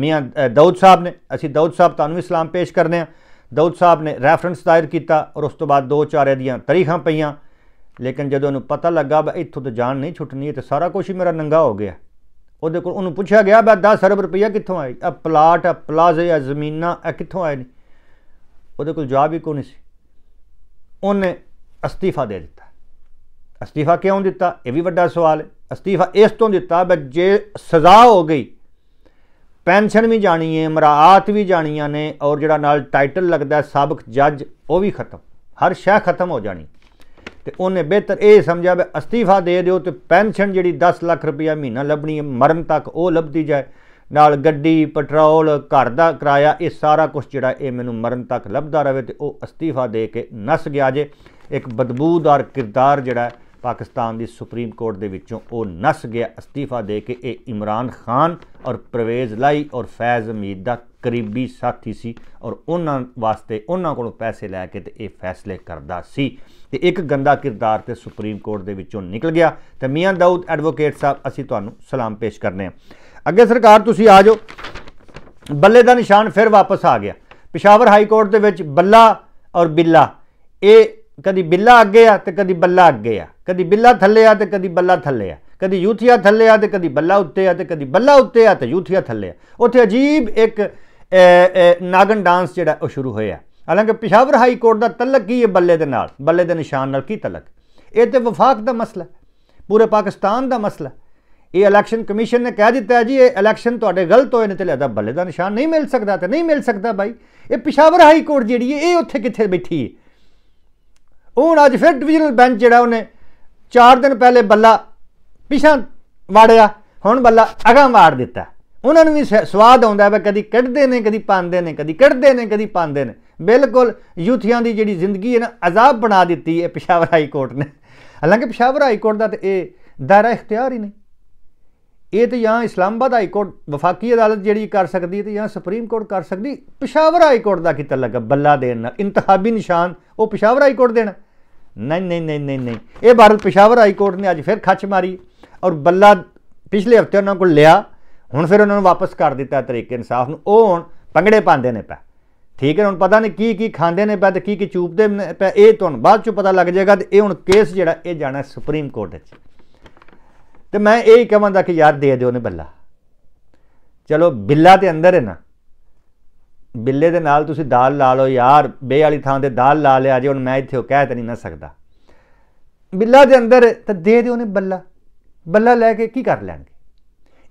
ਮੀਆਂ ਦਾਊਦ ਸਾਹਿਬ ਨੇ ਅਸੀਂ ਦਾਊਦ ਸਾਹਿਬ ਤੁਹਾਨੂੰ ਸਲਾਮ ਪੇਸ਼ ਕਰਦੇ ਆ ਦਾਊਦ ਸਾਹਿਬ ਨੇ ਰੈਫਰੈਂਸ ਦਾਇਰ ਕੀਤਾ ਔਰ ਉਸ ਤੋਂ ਬਾਅਦ ਦੋ ਚਾਰ ਦੀਆਂ ਤਾਰੀਖਾਂ ਪਈਆਂ ਲੇਕਿਨ ਜਦੋਂ ਉਹਨੂੰ ਪਤਾ ਲੱਗਾ ਬਈ ਇੱਥੋਂ ਤਾਂ ਜਾਨ ਨਹੀਂ ਛੁੱਟਣੀ ਤੇ ਸਾਰਾ ਕੁਝ ਹੀ ਮੇਰਾ ਨੰਗਾ ਹੋ ਗਿਆ ਉਹਦੇ ਕੋਲ ਉਹਨੂੰ ਪੁੱਛਿਆ ਗਿਆ ਬਈ 10 ਅਰਬ ਰੁਪਈਆ ਕਿੱਥੋਂ ਆਏ ਆ ਪਲਾਟ ਆ ਪਲਾਜ਼ੇ ਆ ਜ਼ਮੀਨਾਂ ਆ ਕਿੱਥੋਂ ਆਏ ਨੇ ਉਹਦੇ ਕੋਲ ਜਵਾਬ ਹੀ ਕੋਈ ਨਹੀਂ ਸੀ ਉਹਨੇ ਅਸਤੀਫਾ ਦੇ ਦਿੱਤਾ ਅਸਤੀਫਾ ਕਿਉਂ ਦਿੱਤਾ ਇਹ ਵੀ ਵੱਡਾ ਸਵਾਲ ਹੈ ਅਸਤੀਫਾ ਇਸ ਤੋਂ ਦਿੱਤਾ ਬਈ ਜੇ ਸਜ਼ਾ ਹੋ ਗਈ ਪੈਨਸ਼ਨ ਵੀ ਜਾਣੀ ਹੈ ਮਰਾਤ ਵੀ ਜਾਣੀਆਂ ਨੇ ਔਰ ਜਿਹੜਾ ਨਾਲ ਟਾਈਟਲ ਲੱਗਦਾ ਸਾਬਕ ਜੱਜ ਉਹ ਵੀ ਖਤਮ ਹਰ ਸ਼ੈ ਖਤਮ ਹੋ ਜਾਣੀ ਤੇ ਉਹਨੇ ਬਿਹਤਰ ਇਹ ਸਮਝਿਆ ਵੀ ਅਸਤੀਫਾ ਦੇ ਦਿਓ ਤੇ ਪੈਨਸ਼ਨ ਜਿਹੜੀ 10 ਲੱਖ ਰੁਪਇਆ ਮਹੀਨਾ ਲੱਭਣੀ ਹੈ ਮਰਨ ਤੱਕ ਉਹ ਲੱਭਦੀ ਜਾਏ ਨਾਲ ਗੱਡੀ ਪੈਟਰੋਲ ਘਰ ਦਾ ਕਿਰਾਇਆ ਇਹ ਸਾਰਾ ਕੁਝ ਜਿਹੜਾ ਇਹ ਮੈਨੂੰ ਮਰਨ ਤੱਕ ਲੱਭਦਾ ਰਹੇ ਤੇ ਉਹ ਅਸਤੀਫਾ ਦੇ ਕੇ ਨਸ ਗਿਆ ਜੇ ਇੱਕ ਬਦਬੂਦਾਰ ਕਿਰਦਾਰ ਜਿਹੜਾ ਪਾਕਿਸਤਾਨ ਦੀ ਸੁਪਰੀਮ ਕੋਰਟ ਦੇ ਵਿੱਚੋਂ ਉਹ ਨਸ ਗਿਆ ਅਸਤੀਫਾ ਦੇ ਕੇ ਇਹ ਇਮਰਾਨ ਖਾਨ ਔਰ ਪ੍ਰਵੇਜ਼ ਲਾਈ ਔਰ ਫੈਜ਼ ਅਮੀਦ ਦਾ ਕਰੀਬੀ ਸਾਥੀ ਸੀ ਔਰ ਉਹਨਾਂ ਵਾਸਤੇ ਉਹਨਾਂ ਕੋਲੋਂ ਪੈਸੇ ਲੈ ਕੇ ਤੇ ਇਹ ਫੈਸਲੇ ਕਰਦਾ ਸੀ ਤੇ ਇੱਕ ਗੰਦਾ ਕਿਰਦਾਰ ਤੇ ਸੁਪਰੀਮ ਕੋਰਟ ਦੇ ਵਿੱਚੋਂ ਨਿਕਲ ਗਿਆ ਤੇ ਮੀਆਂ ਦਾਊਦ ਐਡਵੋਕੇਟ ਸਾਹਿਬ ਅਸੀਂ ਤੁਹਾਨੂੰ ਸਲਾਮ ਪੇਸ਼ ਕਰਨੇ ਆ ਅੱਗੇ ਸਰਕਾਰ ਤੁਸੀਂ ਆ ਜਾਓ ਬੱਲੇ ਦਾ ਨਿਸ਼ਾਨ ਫਿਰ ਵਾਪਸ ਆ ਗਿਆ ਪਿਸ਼ਾਵਰ ਹਾਈ ਕੋਰਟ ਦੇ ਵਿੱਚ ਬੱਲਾ ਔਰ ਬਿੱਲਾ ਇਹ ਕਦੀ ਬਿੱਲਾ ਅੱਗੇ ਆ ਤੇ ਕਦੀ ਬੱਲਾ ਅੱਗੇ ਆ ਕਦੀ ਬਿੱਲਾ ਥੱਲੇ ਆ ਤੇ ਕਦੀ ਬੱਲਾ ਥੱਲੇ ਆ ਕਦੀ ਯੂਥੀਆ ਥੱਲੇ ਆ ਤੇ ਕਦੀ ਬੱਲਾ ਉੱਤੇ ਆ ਤੇ ਕਦੀ ਬੱਲਾ ਉੱਤੇ ਆ ਤੇ ਯੂਥੀਆ ਥੱਲੇ ਆ ਉੱਥੇ ਅਜੀਬ ਇੱਕ ਨਾਗਨ ਡਾਂਸ ਜਿਹੜਾ ਉਹ ਸ਼ੁਰੂ ਹੋਇਆ ਹਾਲਾਂਕਿ ਪਿਸ਼ਾਵਰ ਹਾਈ ਕੋਰਟ ਦਾ ਤਲਕ ਕੀ ਹੈ ਬੱਲੇ ਦੇ ਨਾਲ ਬੱਲੇ ਦੇ ਨਿਸ਼ਾਨ ਨਾਲ ਕੀ ਤਲਕ ਇਹ ਤੇ ਵਫਾਕ ਦਾ ਮਸਲਾ ਪੂਰੇ ਪਾਕਿਸਤਾਨ ਦਾ ਮਸਲਾ ਇਹ ਇਲੈਕਸ਼ਨ ਕਮਿਸ਼ਨ ਨੇ ਕਹਿ ਦਿੱਤਾ ਜੀ ਇਹ ਇਲੈਕਸ਼ਨ ਤੁਹਾਡੇ ਗਲਤ ਹੋਏ ਨੇ ਤੇ ਲਿਆਦਾ ਬੱਲੇ ਦਾ ਨਿਸ਼ਾਨ ਨਹੀਂ ਮਿਲ ਸਕਦਾ ਤੇ ਨਹੀਂ ਮਿਲ ਸਕਦਾ ਬਾਈ ਇਹ ਪਿਸ਼ਾਵਰ ਹਾਈ ਕੋਰਟ ਜਿਹੜੀ ਹੈ ਇਹ ਉੱਥੇ ਕਿੱਥੇ ਬੈਠੀ ਹੈ ਉਹ ਹੁਣ ਅੱਜ ਫਿਰ ਡਿਵੀਜ਼ਨਲ ਬੈਂਚ ਜਿਹੜਾ ਉਹਨੇ 4 ਦਿਨ ਪਹਿਲੇ ਬੱਲਾ ਪਿਛਾ ਵਾੜਿਆ ਹੁਣ ਬੱਲਾ ਅਗਾ ਵਾੜ ਦਿੱਤਾ ਉਹਨਾਂ ਨੂੰ ਵੀ ਸਵਾਦ ਆਉਂਦਾ ਹੈ ਕਦੀ ਕੱਢਦੇ ਨੇ ਕਦੀ ਪਾਉਂਦੇ ਨੇ ਕਦੀ ਕੱਢਦੇ ਨੇ ਕਦੀ ਪਾਉਂਦੇ ਨੇ ਬਿਲਕੁਲ ਯੂਥੀਆਂ ਦੀ ਜਿਹੜੀ ਜ਼ਿੰਦਗੀ ਹੈ ਨਾ ਅਜ਼ਾਬ ਬਣਾ ਦਿੱਤੀ ਹੈ ਪਿਸ਼ਾਵਰ ਹਾਈ ਕੋਰਟ ਨੇ ਹਾਲਾਂਕਿ ਪਿਸ਼ਾਵਰ ਹਾਈ ਕੋਰਟ ਦਾ ਤੇ ਇਹ ਦਾਇਰਾ ਇਖਤਿਆਰ ਹੀ ਨਹੀਂ ਇਹ ਤੇ ਜਾਂ ਇਸਲਾਮਾਬਾਦ ਹਾਈ ਕੋਰਟ ਵਫਾਕੀ ਅਦਾਲਤ ਜਿਹੜੀ ਕਰ ਸਕਦੀ ਹੈ ਤੇ ਜਾਂ ਸੁਪਰੀਮ ਕੋਰਟ ਕਰ ਸਕਦੀ ਪਿਸ਼ਾਵਰ ਹਾਈ ਕੋਰਟ ਦਾ ਕੀ ਤਲਕ ਬੱਲਾ ਦੇਣ ਨਾਲ ਇੰਤਖਾਬੀ ਨਿਸ਼ਾਨ ਉਹ ਪਿਸ਼ਾਵਰ ਹਾਈ ਕੋਰਟ ਦੇਣਾ ਨਹੀਂ ਨਹੀਂ ਨਹੀਂ ਨਹੀਂ ਨਹੀਂ ਇਹ ਬਾਰਲ ਪਿਸ਼ਾਵਰ ਹਾਈ ਕੋਰਟ ਨੇ ਅੱਜ ਫਿਰ ਖੱਚ ਮਾਰੀ ਔਰ ਬੱਲਾ ਪਿਛਲੇ ਹਫਤੇ ਉਹਨਾਂ ਕੋਲ ਲਿਆ ਹੁਣ ਫਿਰ ਉਹਨਾਂ ਨੂੰ ਵਾਪਸ ਕਰ ਦਿੱਤਾ ਤਰੀਕੇ ਇਨਸਾਫ ਨੂੰ ਉਹ ਹੁਣ ਪੰਗੜੇ ਪਾਉਂਦੇ ਨੇ ਪੈ ਠੀਕ ਹੈ ਹੁਣ ਪਤਾ ਨਹੀਂ ਕੀ ਕੀ ਖਾਂਦੇ ਨੇ ਪੈ ਤੇ ਕੀ ਕੀ ਚੂਪਦੇ ਨੇ ਪੈ ਇਹ ਤੁਹਾਨੂੰ ਬਾਅਦ ਚ ਪਤਾ ਲੱਗ ਜਾਏਗਾ ਤੇ ਇਹ ਹੁਣ ਕੇਸ ਜਿਹੜਾ ਇਹ ਜਾਣਾ ਸੁਪਰੀਮ ਕੋਰਟ ਵਿੱਚ ਤੇ ਮੈਂ ਇਹ ਹੀ ਕਹਾਂਦਾ ਕਿ ਯਾਰ ਦੇ ਦਿਓ ਨੇ ਬੱਲਾ ਚਲੋ ਬਿੱਲਾ ਤੇ ਅੰਦਰ ਹੈ ਨਾ ਬਿੱਲੇ ਦੇ ਨਾਲ ਤੁਸੀਂ ਦਾਲ ਲਾ ਲਓ ਯਾਰ ਬੇ ਵਾਲੀ ਥਾਂ ਤੇ ਦਾਲ ਲਾ ਲਿਆ ਜੇ ਹੁਣ ਮੈਂ ਇੱਥੇ ਉਹ ਕਹਿ ਤਾਂ ਨਹੀਂ ਨਾ ਸਕਦਾ ਬਿੱਲਾ ਦੇ ਅੰਦਰ ਤਾਂ ਦੇ ਦਿਓ ਨੇ ਬੱਲਾ ਬੱਲਾ ਲੈ ਕੇ ਕੀ ਕਰ ਲੈਣਗੇ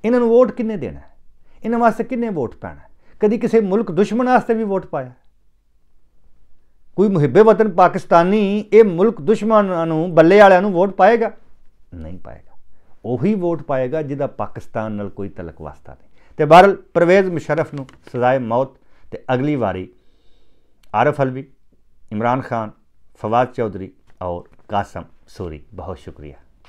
ਇਹਨਾਂ ਨੂੰ ਵੋਟ ਕਿੰਨੇ ਦੇਣਾ ਇਹਨਾਂ ਵਾਸਤੇ ਕਿੰਨੇ ਵੋਟ ਪੈਣਾ ਕਦੀ ਕਿਸੇ ਮੁਲਕ ਦੁਸ਼ਮਣ ਵਾਸਤੇ ਵੀ ਵੋਟ ਪਾਇਆ ਕੋਈ ਮੁਹੱਬੇ ਵਤਨ ਪਾਕਿਸਤਾਨੀ ਇਹ ਮੁਲਕ ਦੁਸ਼ਮਣਾਂ ਨੂੰ ਬੱਲੇ ਵਾਲਿਆਂ ਨੂੰ ਵੋਟ ਪਾਏਗਾ ਨਹੀਂ ਪਾਏਗਾ ਉਹੀ ਵੋਟ ਪਾਏਗਾ ਜਿਹਦਾ ਪਾਕਿਸਤਾਨ ਨਾਲ ਕੋਈ ਤਲਕ ਵਾਸਤਾ ਨਹੀਂ ਤੇ ਬਹਰਲ ਪ੍ਰਵੇਜ਼ ਮੁਸ਼ਰਫ ਨੂੰ ਸਜ਼ਾਏ ਮੌਤ ਤੇ ਅਗਲੀ ਵਾਰੀ ਆਰਫ ਹਲਵੀ ਇਮਰਾਨ ਖਾਨ ਫਵਾਦ ਚੌਧਰੀ ਔਰ ਕਾਸਮ ਸੋਰੀ ਬਹੁਤ ਸ਼ੁਕਰੀਆ